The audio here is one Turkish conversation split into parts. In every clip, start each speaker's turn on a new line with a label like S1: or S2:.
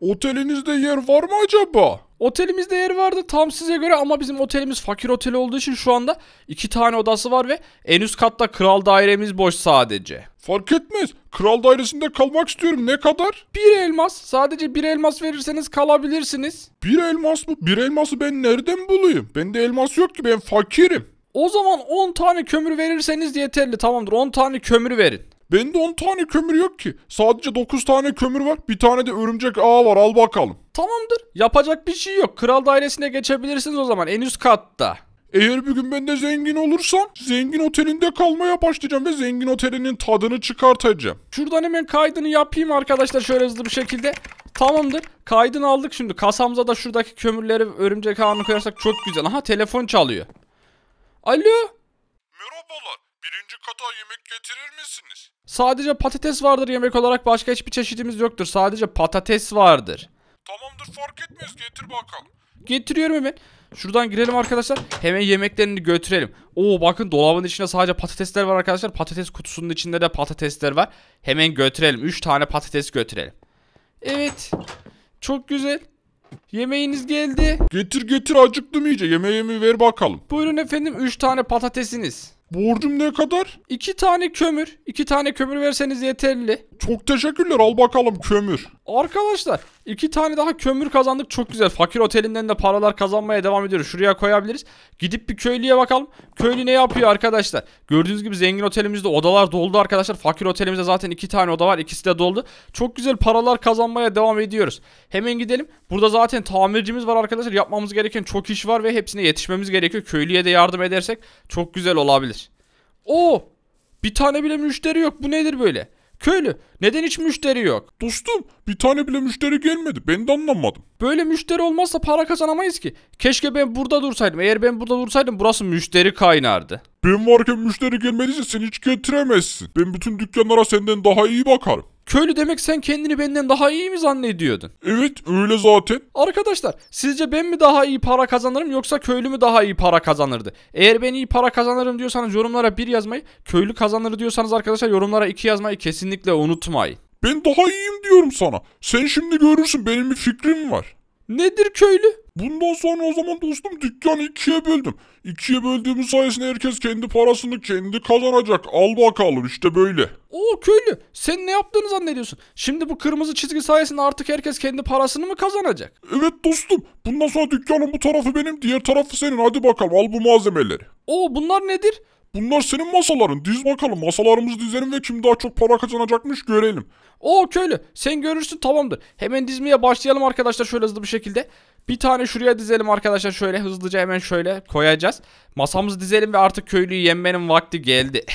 S1: Otelinizde yer var mı acaba? Otelimizde yer vardı tam size göre ama bizim otelimiz fakir oteli olduğu için şu anda iki tane odası var ve en üst katta kral dairemiz boş sadece. Fark etmez. Kral dairesinde kalmak istiyorum. Ne kadar? Bir elmas. Sadece bir elmas verirseniz kalabilirsiniz. Bir elmas mı? Bir elması ben nereden bulayım? Bende elmas yok ki ben fakirim. O zaman 10 tane kömür verirseniz yeterli tamamdır. 10 tane kömür verin. Bende 10 tane kömür yok ki. Sadece 9 tane kömür var. Bir tane de örümcek ağı var. Al bakalım. Tamamdır. Yapacak bir şey yok. Kral dairesine geçebilirsiniz o zaman en üst katta. Eğer bir gün ben de zengin olursam zengin otelinde kalmaya başlayacağım ve zengin otelinin tadını çıkartacağım. Şuradan hemen kaydını yapayım arkadaşlar şöyle hızlı bir şekilde. Tamamdır. Kaydını aldık şimdi. Kasamıza da şuradaki kömürleri örümcek ağını koyarsak çok güzel. Aha telefon çalıyor. Alo. Merhabalar. Birinci kata yemek getirir misiniz? Sadece patates vardır yemek olarak başka hiçbir çeşidimiz yoktur. Sadece patates vardır. Tamamdır fark etmez getir bakalım. Getiriyorum hemen. Şuradan girelim arkadaşlar. Hemen yemeklerini götürelim. Oo bakın dolabın içinde sadece patatesler var arkadaşlar. Patates kutusunun içinde de patatesler var. Hemen götürelim. 3 tane patates götürelim. Evet. Çok güzel. Yemeğiniz geldi. Getir getir acıktım iyice. yemeği ver bakalım. Buyurun efendim 3 tane patatesiniz. Borcum ne kadar? İki tane kömür. iki tane kömür verseniz yeterli. Çok teşekkürler al bakalım kömür. Arkadaşlar iki tane daha kömür kazandık çok güzel. Fakir otelinden de paralar kazanmaya devam ediyoruz. Şuraya koyabiliriz. Gidip bir köylüye bakalım. Köylü ne yapıyor arkadaşlar? Gördüğünüz gibi zengin otelimizde odalar doldu arkadaşlar. Fakir otelimizde zaten iki tane oda var. ikisi de doldu. Çok güzel paralar kazanmaya devam ediyoruz. Hemen gidelim. Burada zaten tamircimiz var arkadaşlar. Yapmamız gereken çok iş var ve hepsine yetişmemiz gerekiyor. Köylüye de yardım edersek çok güzel olabilir. o Bir tane bile müşteri yok. Bu nedir böyle? Köylü neden hiç müşteri yok? Dostum bir tane bile müşteri gelmedi. Ben de anlamadım. Böyle müşteri olmazsa para kazanamayız ki. Keşke ben burada dursaydım. Eğer ben burada dursaydım burası müşteri kaynardı. Ben varken müşteri gelmediyse seni hiç getiremezsin. Ben bütün dükkanlara senden daha iyi bakarım. Köylü demek sen kendini benden daha iyi mi zannediyordun? Evet öyle zaten. Arkadaşlar sizce ben mi daha iyi para kazanırım yoksa köylü mü daha iyi para kazanırdı? Eğer ben iyi para kazanırım diyorsanız yorumlara bir yazmayı, köylü kazanır diyorsanız arkadaşlar yorumlara iki yazmayı kesinlikle unutmayın. Ben daha iyiyim diyorum sana. Sen şimdi görürsün benim bir fikrim var. Nedir köylü? Bundan sonra o zaman dostum dükkanı ikiye böldüm. İkiye böldüğümüz sayesinde herkes kendi parasını kendi kazanacak. Al bakalım işte böyle. Oo köylü sen ne yaptığını zannediyorsun? Şimdi bu kırmızı çizgi sayesinde artık herkes kendi parasını mı kazanacak? Evet dostum. Bundan sonra dükkanın bu tarafı benim diğer tarafı senin. Hadi bakalım al bu malzemeleri. Oo bunlar nedir? Bunlar senin masaların. Diz bakalım. Masalarımızı dizelim ve kim daha çok para kazanacakmış görelim. O köylü. Sen görürsün tamamdır. Hemen dizmeye başlayalım arkadaşlar şöyle hızlı bir şekilde. Bir tane şuraya dizelim arkadaşlar şöyle hızlıca hemen şöyle koyacağız. Masamızı dizelim ve artık köylüyü yenmenin vakti geldi.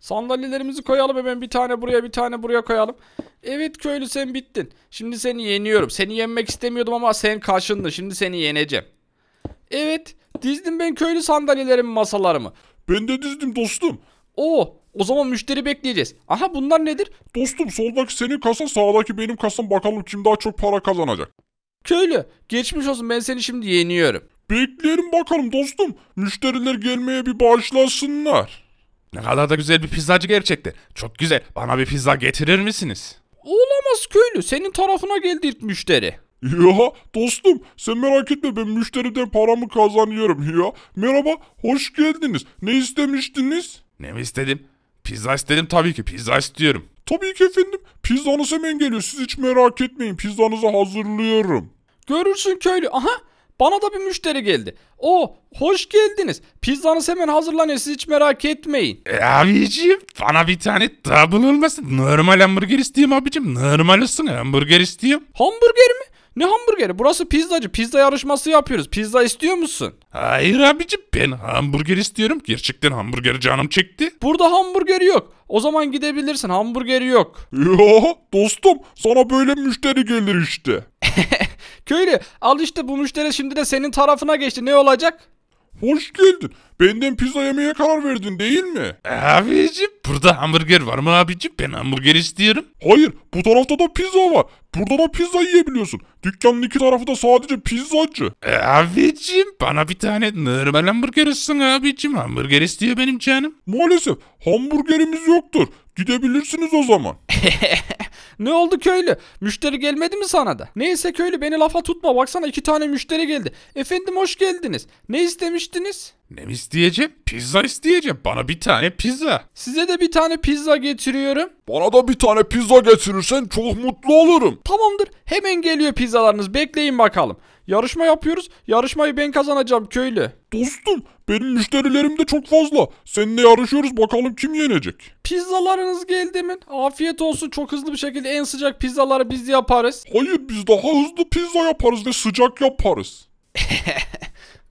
S1: Sandalyelerimizi koyalım hemen bir tane buraya bir tane buraya koyalım. Evet köylü sen bittin. Şimdi seni yeniyorum. Seni yenmek istemiyordum ama sen kaşındın. Şimdi seni yeneceğim. Evet dizdim ben köylü sandalyelerimi masalarımı. Ben de dizdim dostum. Oo, o zaman müşteri bekleyeceğiz. Aha bunlar nedir? Dostum soldaki senin kasan, sağdaki benim kasam bakalım kim daha çok para kazanacak. Köylü geçmiş olsun ben seni şimdi yeniyorum. Bekleyelim bakalım dostum. Müşteriler gelmeye bir bağışlasınlar. Ne kadar da güzel bir pizzacı gerçekten. Çok güzel. Bana bir pizza getirir misiniz? Olamaz köylü. Senin tarafına geldi ilk müşteri. Ya dostum sen merak etme ben müşteriden paramı kazanıyorum ya. Merhaba hoş geldiniz. Ne istemiştiniz? Ne mi istedim? Pizza istedim tabii ki pizza istiyorum. Tabii ki efendim. Pizzanız hemen geliyor. Siz hiç merak etmeyin. Pizzanızı hazırlıyorum. Görürsün köylü. Aha bana da bir müşteri geldi. O hoş geldiniz. Pizzanız hemen hazırlanıyor. Siz hiç merak etmeyin. E, abicim bana bir tane double olmasın. Normal hamburger isteyeyim abicim. Normal olsun hamburger isteyeyim. Hamburger mi? Ne hamburgeri? Burası pizzacı. Pizza yarışması yapıyoruz. Pizza istiyor musun? Hayır abici. ben hamburger istiyorum. Gerçekten hamburger canım çekti. Burada hamburgeri yok. O zaman gidebilirsin. Hamburgeri yok. Ya dostum sana böyle müşteri gelir işte. Köylü al işte bu müşteri şimdi de senin tarafına geçti. Ne olacak? Hoş geldin. Benden pizza yemeye karar verdin değil mi? E, abicim burada hamburger var mı abicim? Ben hamburger istiyorum. Hayır bu tarafta da pizza var. Burada da pizza yiyebiliyorsun. Dükkanın iki tarafı da sadece pizzacı. E, abicim bana bir tane normal hamburger ısın abicim. Hamburger istiyor benim canım. Maalesef hamburgerimiz yoktur. Gidebilirsiniz o zaman. Ne oldu köylü? Müşteri gelmedi mi sana da? Neyse köylü beni lafa tutma baksana iki tane müşteri geldi. Efendim hoş geldiniz. Ne istemiştiniz? Ne isteyeceğim? Pizza isteyeceğim. Bana bir tane pizza. Size de bir tane pizza getiriyorum. Bana da bir tane pizza getirirsen çok mutlu olurum. Tamamdır. Hemen geliyor pizzalarınız. Bekleyin bakalım. Yarışma yapıyoruz. Yarışmayı ben kazanacağım köylü. Dostum benim müşterilerim de çok fazla. Seninle yarışıyoruz bakalım kim yenecek. Pizzalarınız geldi mi? Afiyet olsun çok hızlı bir şekilde en sıcak pizzaları biz yaparız. Hayır biz daha hızlı pizza yaparız ve sıcak yaparız.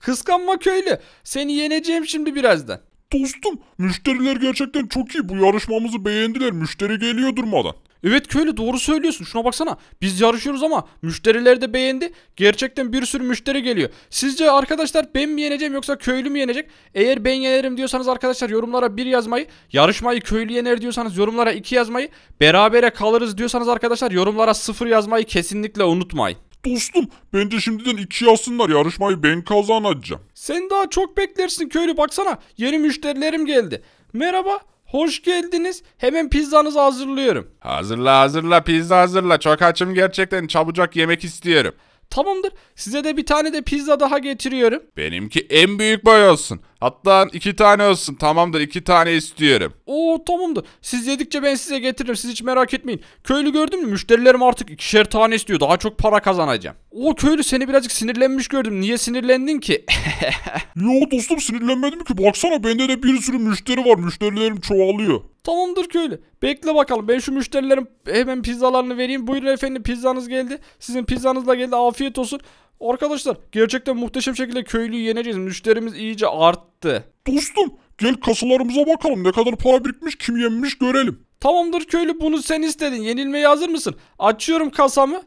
S1: Kıskanma köylü. Seni yeneceğim şimdi birazdan. Dostum müşteriler gerçekten çok iyi. Bu yarışmamızı beğendiler. Müşteri geliyor durmadan. Evet köylü doğru söylüyorsun. Şuna baksana. Biz yarışıyoruz ama müşteriler de beğendi. Gerçekten bir sürü müşteri geliyor. Sizce arkadaşlar ben mi yeneceğim yoksa köylü mü yenecek? Eğer ben yenerim diyorsanız arkadaşlar yorumlara bir yazmayı, yarışmayı köylü yener diyorsanız yorumlara iki yazmayı, berabere kalırız diyorsanız arkadaşlar yorumlara sıfır yazmayı kesinlikle unutmayın. Dostum bence şimdiden iki yazsınlar yarışmayı ben kazanacağım. Sen daha çok beklersin köylü baksana yeni müşterilerim geldi. Merhaba Hoş geldiniz. Hemen pizzanızı hazırlıyorum. Hazırla hazırla pizza hazırla. Çok açım gerçekten. Çabucak yemek istiyorum. Tamamdır. Size de bir tane de pizza daha getiriyorum. Benimki en büyük boy olsun. Hatta iki tane olsun. Tamamdır iki tane istiyorum. Oo tamamdır. Siz yedikçe ben size getiririm. Siz hiç merak etmeyin. Köylü gördün mü? Müşterilerim artık ikişer tane istiyor. Daha çok para kazanacağım. O köylü seni birazcık sinirlenmiş gördüm. Niye sinirlendin ki? Yo dostum sinirlenmedim ki. Baksana bende de bir sürü müşteri var. Müşterilerim çoğalıyor. Tamamdır köylü. Bekle bakalım. Ben şu müşterilerin hemen pizzalarını vereyim. Buyurun efendim pizzanız geldi. Sizin pizzanızla geldi. Afiyet olsun. Arkadaşlar gerçekten muhteşem şekilde köylüyü yeneceğiz. Müşterimiz iyice arttı. Dostum gel kasalarımıza bakalım. Ne kadar para birikmiş kim yenmiş görelim. Tamamdır köylü bunu sen istedin. Yenilmeye hazır mısın? Açıyorum kasamı.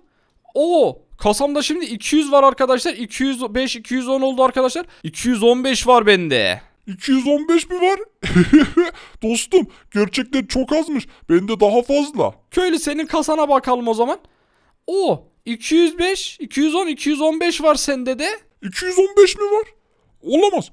S1: Oo kasamda şimdi 200 var arkadaşlar. 205 210 oldu arkadaşlar. 215 var bende. 215 mi var? Dostum gerçekten çok azmış. Bende daha fazla. Köylü senin kasana bakalım o zaman. O 205, 210, 215 var sende de. 215 mi var? Olamaz.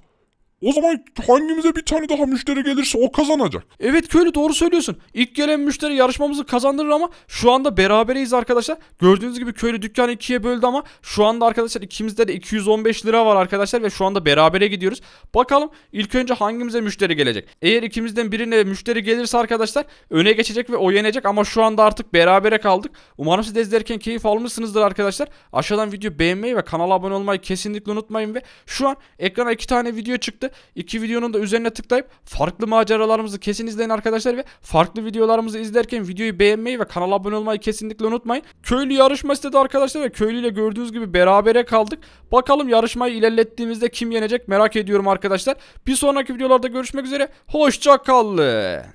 S1: O zaman hangimize bir tane daha müşteri gelirse o kazanacak. Evet köylü doğru söylüyorsun. İlk gelen müşteri yarışmamızı kazandırır ama şu anda berabereyiz arkadaşlar. Gördüğünüz gibi köylü dükkanı ikiye böldü ama şu anda arkadaşlar ikimizde de 215 lira var arkadaşlar ve şu anda berabere gidiyoruz. Bakalım ilk önce hangimize müşteri gelecek. Eğer ikimizden birine müşteri gelirse arkadaşlar öne geçecek ve o yenecek ama şu anda artık berabere kaldık. Umarım siz de izlerken keyif almışsınızdır arkadaşlar. Aşağıdan video beğenmeyi ve kanala abone olmayı kesinlikle unutmayın ve şu an ekrana iki tane video çıktı iki videonun da üzerine tıklayıp farklı maceralarımızı kesin izleyin arkadaşlar ve farklı videolarımızı izlerken videoyu beğenmeyi ve kanala abone olmayı kesinlikle unutmayın. Köylü yarışma istedi arkadaşlar ve köylüyle gördüğünüz gibi berabere kaldık. Bakalım yarışmayı ilerlettiğimizde kim yenecek merak ediyorum arkadaşlar. Bir sonraki videolarda görüşmek üzere. Hoşça kalın.